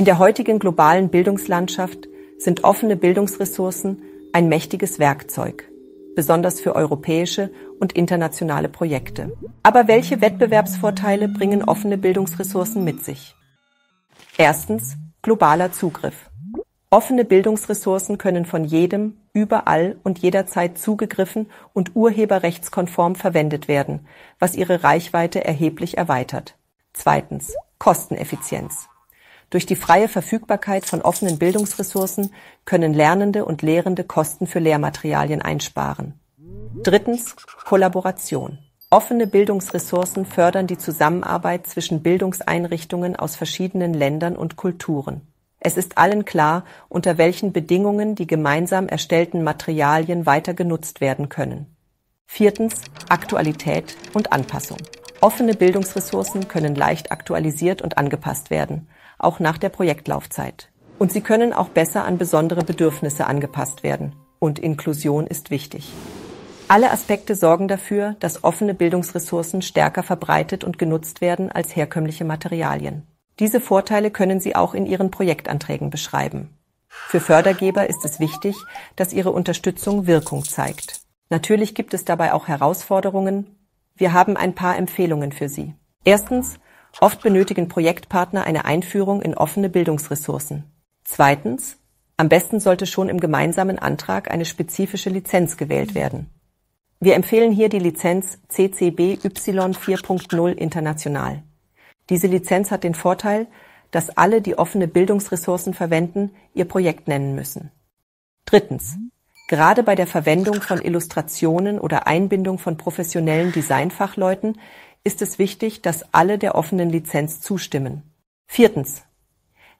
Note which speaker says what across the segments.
Speaker 1: In der heutigen globalen Bildungslandschaft sind offene Bildungsressourcen ein mächtiges Werkzeug, besonders für europäische und internationale Projekte. Aber welche Wettbewerbsvorteile bringen offene Bildungsressourcen mit sich? Erstens, globaler Zugriff. Offene Bildungsressourcen können von jedem, überall und jederzeit zugegriffen und urheberrechtskonform verwendet werden, was ihre Reichweite erheblich erweitert. Zweitens, Kosteneffizienz. Durch die freie Verfügbarkeit von offenen Bildungsressourcen können Lernende und Lehrende Kosten für Lehrmaterialien einsparen. Drittens Kollaboration. Offene Bildungsressourcen fördern die Zusammenarbeit zwischen Bildungseinrichtungen aus verschiedenen Ländern und Kulturen. Es ist allen klar, unter welchen Bedingungen die gemeinsam erstellten Materialien weiter genutzt werden können. Viertens Aktualität und Anpassung. Offene Bildungsressourcen können leicht aktualisiert und angepasst werden, auch nach der Projektlaufzeit. Und sie können auch besser an besondere Bedürfnisse angepasst werden. Und Inklusion ist wichtig. Alle Aspekte sorgen dafür, dass offene Bildungsressourcen stärker verbreitet und genutzt werden als herkömmliche Materialien. Diese Vorteile können Sie auch in Ihren Projektanträgen beschreiben. Für Fördergeber ist es wichtig, dass ihre Unterstützung Wirkung zeigt. Natürlich gibt es dabei auch Herausforderungen, wir haben ein paar Empfehlungen für Sie. Erstens, oft benötigen Projektpartner eine Einführung in offene Bildungsressourcen. Zweitens, am besten sollte schon im gemeinsamen Antrag eine spezifische Lizenz gewählt werden. Wir empfehlen hier die Lizenz CCB Y 4.0 international. Diese Lizenz hat den Vorteil, dass alle, die offene Bildungsressourcen verwenden, ihr Projekt nennen müssen. Drittens. Gerade bei der Verwendung von Illustrationen oder Einbindung von professionellen Designfachleuten ist es wichtig, dass alle der offenen Lizenz zustimmen. Viertens.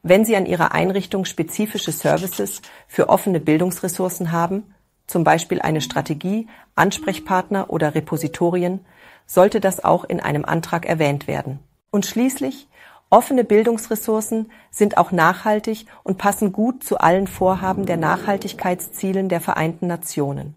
Speaker 1: Wenn Sie an Ihrer Einrichtung spezifische Services für offene Bildungsressourcen haben, zum Beispiel eine Strategie, Ansprechpartner oder Repositorien, sollte das auch in einem Antrag erwähnt werden. Und schließlich Offene Bildungsressourcen sind auch nachhaltig und passen gut zu allen Vorhaben der Nachhaltigkeitszielen der Vereinten Nationen.